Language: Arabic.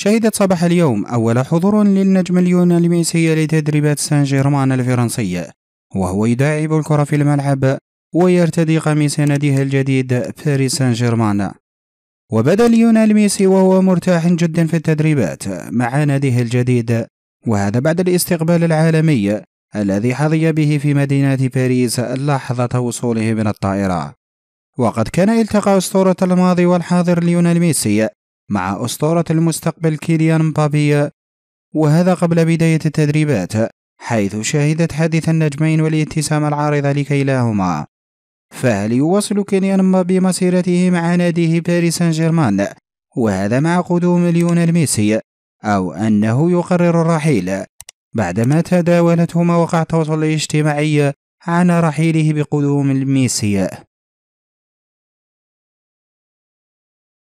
شهدت صباح اليوم أول حضور للنجم اليوناني الميسي لتدريبات سان جيرمان الفرنسية وهو يداعب الكرة في الملعب ويرتدي قميص ناديه الجديد باريس سان جيرمان وبدا اليونان ميسي وهو مرتاح جدا في التدريبات مع ناديه الجديد وهذا بعد الاستقبال العالمي الذي حظي به في مدينة باريس لحظة وصوله من الطائرة وقد كان التقاء أسطورة الماضي والحاضر ليونيل ميسي مع أسطورة المستقبل كيليان مبابي وهذا قبل بداية التدريبات حيث شهدت حادث النجمين والابتسامة العارضة لكيلاهما فهل يواصل كيليان مبابي مسيرته مع ناديه باريس سان جيرمان وهذا مع قدوم ليونيل ميسي أو أنه يقرر الرحيل بعدما تداولته مواقع التواصل الاجتماعي عن رحيله بقدوم ميسي